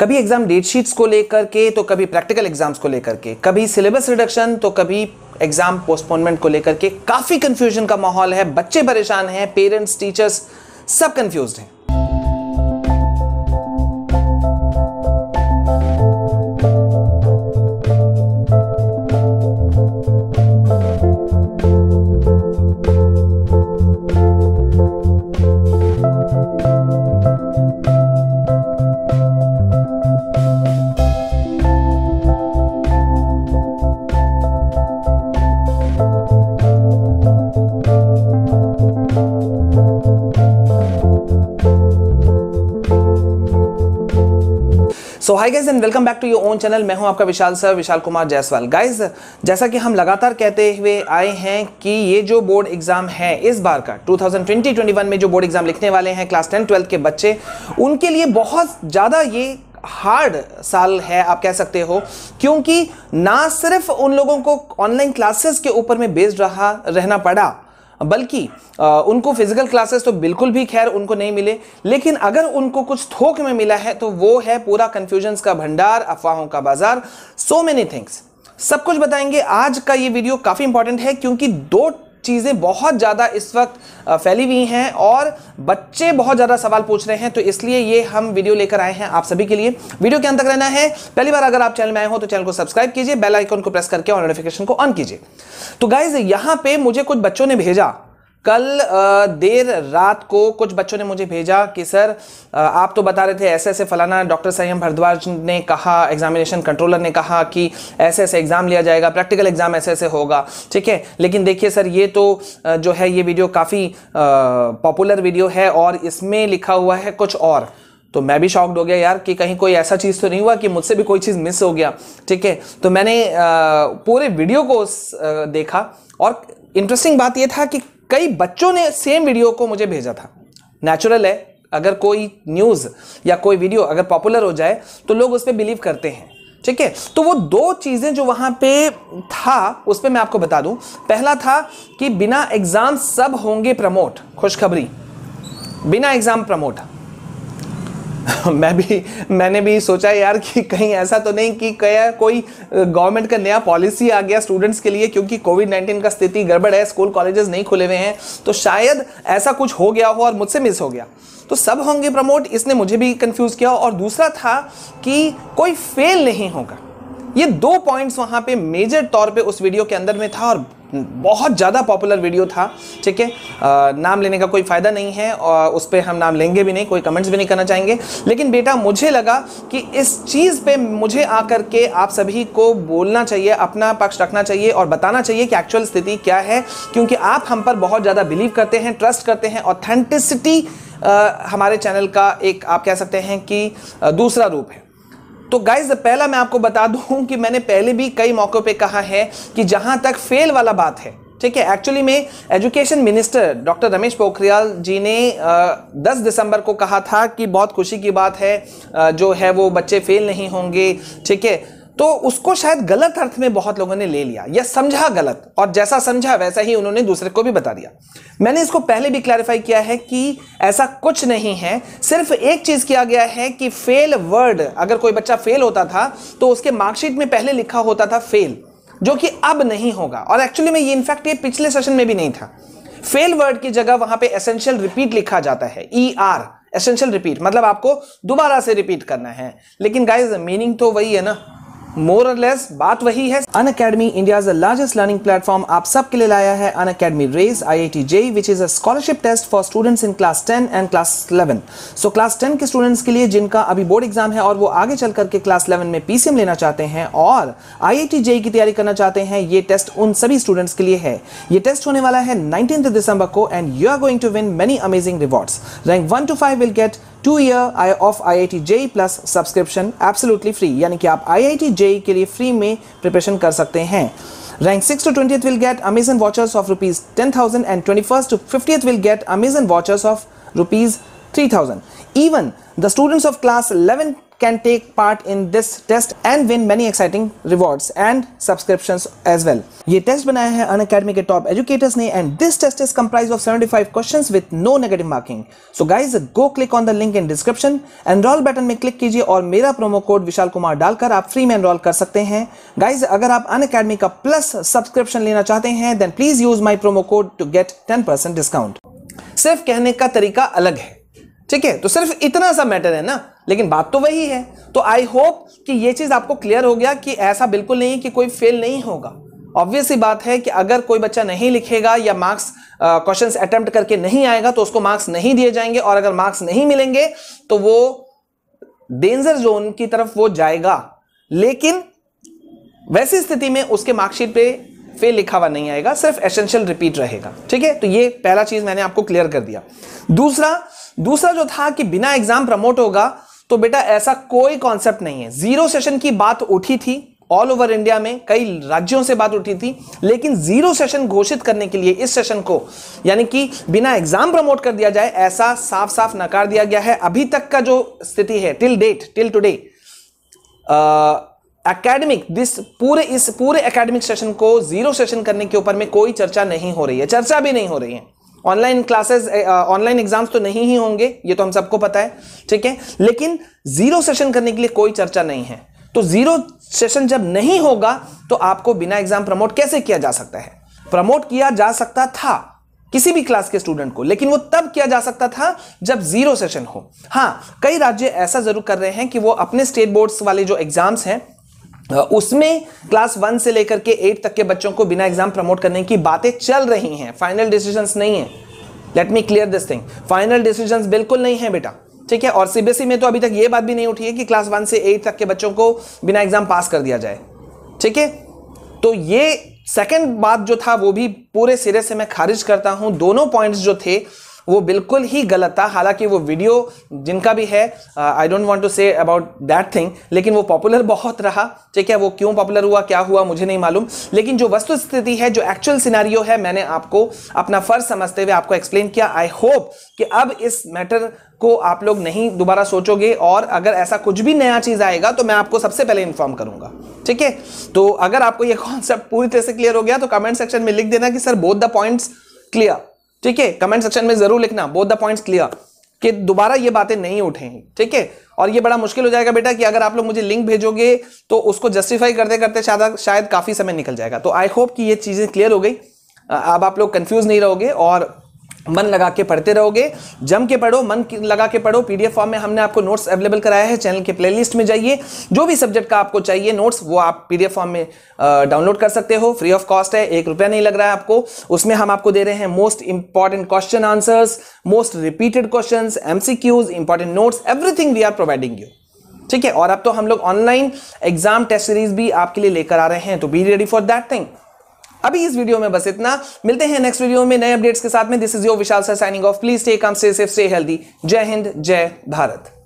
कभी exam date sheets को लेकर के तो कभी प्रैक्टिकल एग्जाम्स को लेकर के कभी सिलेबस रिडक्शन तो कभी एग्जाम पोस्टपोनमेंट को लेकर के काफ़ी कन्फ्यूजन का माहौल है बच्चे परेशान हैं पेरेंट्स टीचर्स सब कन्फ्यूज हैं so hi guys and welcome back to your own channel मैं हूं आपका विशाल सर विशाल कुमार जायसवाल गाइज जैसा कि हम लगातार कहते हुए आए हैं कि ये जो बोर्ड एग्जाम है इस बार का 2020-21 में जो बोर्ड एग्जाम लिखने वाले हैं क्लास टेन ट्वेल्थ के बच्चे उनके लिए बहुत ज़्यादा ये हार्ड साल है आप कह सकते हो क्योंकि ना सिर्फ उन लोगों को ऑनलाइन क्लासेस के ऊपर में बेस्ड रहा रहना पड़ा बल्कि उनको फिजिकल क्लासेस तो बिल्कुल भी खैर उनको नहीं मिले लेकिन अगर उनको कुछ थोक में मिला है तो वो है पूरा कन्फ्यूजन्स का भंडार अफवाहों का बाजार सो मेनी थिंग्स सब कुछ बताएंगे आज का ये वीडियो काफ़ी इंपॉर्टेंट है क्योंकि दो चीज़ें बहुत ज़्यादा इस वक्त फैली हुई हैं और बच्चे बहुत ज़्यादा सवाल पूछ रहे हैं तो इसलिए ये हम वीडियो लेकर आए हैं आप सभी के लिए वीडियो के अंत तक रहना है पहली बार अगर आप चैनल में आए हो तो चैनल को सब्सक्राइब कीजिए बेल आइकन को प्रेस करके और नोटिफिकेशन को ऑन कीजिए तो गाइज यहाँ पे मुझे कुछ बच्चों ने भेजा कल देर रात को कुछ बच्चों ने मुझे भेजा कि सर आप तो बता रहे थे ऐसे ऐसे फलाना डॉक्टर संयम भरद्वाज ने कहा एग्जामिनेशन कंट्रोलर ने कहा कि ऐसे ऐसे एग्ज़ाम लिया जाएगा प्रैक्टिकल एग्ज़ाम ऐसे ऐसे होगा ठीक है लेकिन देखिए सर ये तो जो है ये वीडियो काफ़ी पॉपुलर वीडियो है और इसमें लिखा हुआ है कुछ और तो मैं भी शॉक्ड हो गया यार कि कहीं कोई ऐसा चीज़ तो नहीं हुआ कि मुझसे भी कोई चीज़ मिस हो गया ठीक है तो मैंने पूरे वीडियो को देखा और इंटरेस्टिंग बात यह था कि कई बच्चों ने सेम वीडियो को मुझे भेजा था नेचुरल है अगर कोई न्यूज़ या कोई वीडियो अगर पॉपुलर हो जाए तो लोग उस पर बिलीव करते हैं ठीक है तो वो दो चीज़ें जो वहाँ पे था उस पर मैं आपको बता दूं पहला था कि बिना एग्ज़ाम सब होंगे प्रमोट खुशखबरी बिना एग्ज़ाम प्रमोट मैं भी मैंने भी सोचा यार कि कहीं ऐसा तो नहीं कि क्या कोई गवर्नमेंट का नया पॉलिसी आ गया स्टूडेंट्स के लिए क्योंकि कोविड नाइन्टीन का स्थिति गड़बड़ है स्कूल कॉलेजेस नहीं खुले हुए हैं तो शायद ऐसा कुछ हो गया हो और मुझसे मिस हो गया तो सब होंगे प्रमोट इसने मुझे भी कंफ्यूज किया और दूसरा था कि कोई फेल नहीं होगा ये दो पॉइंट्स वहाँ पे मेजर तौर पे उस वीडियो के अंदर में था और बहुत ज़्यादा पॉपुलर वीडियो था ठीक है नाम लेने का कोई फ़ायदा नहीं है और उस पर हम नाम लेंगे भी नहीं कोई कमेंट्स भी नहीं करना चाहेंगे लेकिन बेटा मुझे लगा कि इस चीज़ पे मुझे आकर के आप सभी को बोलना चाहिए अपना पक्ष रखना चाहिए और बताना चाहिए कि एक्चुअल स्थिति क्या है क्योंकि आप हम पर बहुत ज़्यादा बिलीव करते हैं ट्रस्ट करते हैं ऑथेंटिसिटी हमारे चैनल का एक आप कह सकते हैं कि दूसरा रूप है तो गाइज पहला मैं आपको बता दूं कि मैंने पहले भी कई मौक़ों पे कहा है कि जहां तक फेल वाला बात है ठीक है एक्चुअली में education minister doctor Ramesh Pokhriyal ji ने आ, 10 दिसंबर को कहा था कि बहुत खुशी की बात है आ, जो है वो बच्चे फेल नहीं होंगे ठीक है तो उसको शायद गलत अर्थ में बहुत लोगों ने ले लिया या समझा गलत और जैसा समझा वैसा ही उन्होंने दूसरे को भी बता दिया मैंने इसको पहले भी क्लैरिफाई किया है कि ऐसा कुछ नहीं है सिर्फ एक चीज किया गया है कि फेल वर्ड अगर कोई बच्चा फेल होता था तो उसके मार्कशीट में पहले लिखा होता था फेल जो कि अब नहीं होगा और एक्चुअली में ये इनफैक्ट ये पिछले सेशन में भी नहीं था फेल वर्ड की जगह वहां पे एसेंशियल रिपीट लिखा जाता है ई आर एसेंशियल रिपीट मतलब आपको दोबारा से रिपीट करना है लेकिन गाइज मीनिंग तो वही है ना मोर और लेस बात वही है Unacademy India largest learning platform आप सबके लिए लाया है Unacademy Race I I T JEE which is a scholarship test for students in class ten and class eleven so class ten के स्टूडेंट्स के लिए जिनका अभी बोर्ड एग्जाम है और वो आगे चल करके क्लास इलेवन में पीसीएम लेना चाहते हैं और आई आई टी जे की तैयारी करना चाहते हैं ये टेस्ट उन सभी स्टूडेंट्स के लिए है ये टेस्ट होने वाला है नाइनटीन दिसंबर को and you are going to win many amazing rewards rank one to five will get two year I of I I T JEE plus subscription absolutely free यानी कि आप आई आई टी जेई के लिए free में preparation कर सकते हैं rank six to twenty will get Amazon vouchers of rupees ten thousand and twenty first to fiftieth will get Amazon vouchers of rupees three thousand even the students of class eleven can take part in this test and win many exciting rewards and subscriptions as well. ये test बनाया है Unacademy के top educators ने and this test is comprise of 75 questions with no negative marking so guys go click on the link in description enrol button में click कीजिए और मेरा promo code विशाल कुमार डालकर आप फ्री में एनरोल कर सकते हैं गाइज अगर आप अन अकेडमी का प्लस सब्सक्रिप्शन लेना चाहते हैं then please use my promo code to get ten discount सिर्फ कहने का तरीका अलग है ठीक है तो सिर्फ इतना सा मैटर है ना लेकिन बात तो वही है तो आई होप कि ये चीज़ आपको क्लियर हो गया कि ऐसा बिल्कुल नहीं कि कोई फेल नहीं होगा ऑब्वियस बात है कि अगर कोई बच्चा नहीं लिखेगा या मार्क्स क्वेश्चंस अटेम्प्ट करके नहीं आएगा तो उसको मार्क्स नहीं दिए जाएंगे और अगर मार्क्स नहीं मिलेंगे तो वो डेंजर जोन की तरफ वो जाएगा लेकिन वैसी स्थिति में उसके मार्कशीट पे फेल लिखा हुआ नहीं आएगा सिर्फ एसेंशियल रिपीट रहेगा ठीक है तो ये पहला चीज मैंने आपको क्लियर कर दिया दूसरा दूसरा जो था कि बिना एग्जाम प्रमोट होगा तो बेटा ऐसा कोई कॉन्सेप्ट नहीं है जीरो सेशन की बात उठी थी ऑल ओवर इंडिया में कई राज्यों से बात उठी थी लेकिन जीरो सेशन घोषित करने के लिए इस सेशन को यानी कि बिना एग्जाम प्रमोट कर दिया जाए ऐसा साफ साफ नकार दिया गया है अभी तक का जो स्थिति है till date till today academic this पूरे इस पूरे एकेडमिक सेशन को जीरो सेशन करने के ऊपर में कोई चर्चा नहीं हो रही है चर्चा भी नहीं हो रही है ऑनलाइन क्लासेस ऑनलाइन एग्जाम्स तो नहीं ही होंगे ये तो हम सबको पता है ठीक है लेकिन जीरो सेशन करने के लिए कोई चर्चा नहीं है तो जीरो सेशन जब नहीं होगा तो आपको बिना एग्जाम प्रमोट कैसे किया जा सकता है प्रमोट किया जा सकता था किसी भी क्लास के स्टूडेंट को लेकिन वो तब किया जा सकता था जब जीरो सेशन हो हाँ कई राज्य ऐसा जरूर कर रहे हैं कि वो अपने स्टेट बोर्ड्स वाले जो एग्जाम्स हैं उसमें क्लास वन से लेकर के एट तक के बच्चों को बिना एग्जाम प्रमोट करने की बातें चल रही हैं फाइनल डिसीजन नहीं है let me clear this thing final decision बिल्कुल नहीं है बेटा ठीक है और सीबीएसई e में तो अभी तक यह बात भी नहीं उठी है कि क्लास वन से एट तक के बच्चों को बिना एग्जाम पास कर दिया जाए ठीक है तो ये सेकेंड बात जो था वो भी पूरे सिरे से मैं खारिज करता हूं दोनों पॉइंट्स जो थे वो बिल्कुल ही गलत था हालांकि वो वीडियो जिनका भी है I don't want to say about that thing लेकिन वो पॉपुलर बहुत रहा ठीक है वो क्यों पॉपुलर हुआ क्या हुआ मुझे नहीं मालूम लेकिन जो वस्तु स्थिति है जो एक्चुअल सिनारियो है मैंने आपको अपना फर्ज समझते हुए आपको एक्सप्लेन किया आई होप कि अब इस मैटर को आप लोग नहीं दोबारा सोचोगे और अगर ऐसा कुछ भी नया चीज़ आएगा तो मैं आपको सबसे पहले इन्फॉर्म करूंगा ठीक है तो अगर आपको यह कॉन्सेप्ट पूरी तरह से क्लियर हो गया तो कमेंट सेक्शन में लिख देना कि sir both the points clear ठीक है कमेंट सेक्शन में जरूर लिखना बोथ द पॉइंट्स क्लियर कि दोबारा ये बातें नहीं उठेंगी ठीक है और ये बड़ा मुश्किल हो जाएगा बेटा कि अगर आप लोग मुझे लिंक भेजोगे तो उसको जस्टिफाई करते करते शायद शायद काफ़ी समय निकल जाएगा तो आई होप कि ये चीज़ें क्लियर हो गई अब आप लोग कंफ्यूज नहीं रहोगे और मन लगा के पढ़ते रहोगे जम के पढ़ो मन लगा के पढ़ो पीडीएफ फॉर्म में हमने आपको नोट्स अवेलेबल कराया है चैनल के प्लेलिस्ट में जाइए जो भी सब्जेक्ट का आपको चाहिए नोट्स वो आप पीडीएफ फॉर्म में डाउनलोड कर सकते हो फ्री ऑफ कॉस्ट है एक रुपया नहीं लग रहा है आपको उसमें हम आपको दे रहे हैं most important question answers most repeated question MCQs important notes everything we are providing you ठीक है और अब तो हम लोग ऑनलाइन एग्जाम टेस्ट सीरीज भी आपके लिए लेकर आ रहे हैं तो be ready for that thing अभी इस वीडियो में बस इतना मिलते हैं नेक्स्ट वीडियो में नए अपडेट्स के साथ में this is your Vishal sir signing off please stay calm stay safe stay healthy जय हिंद जय भारत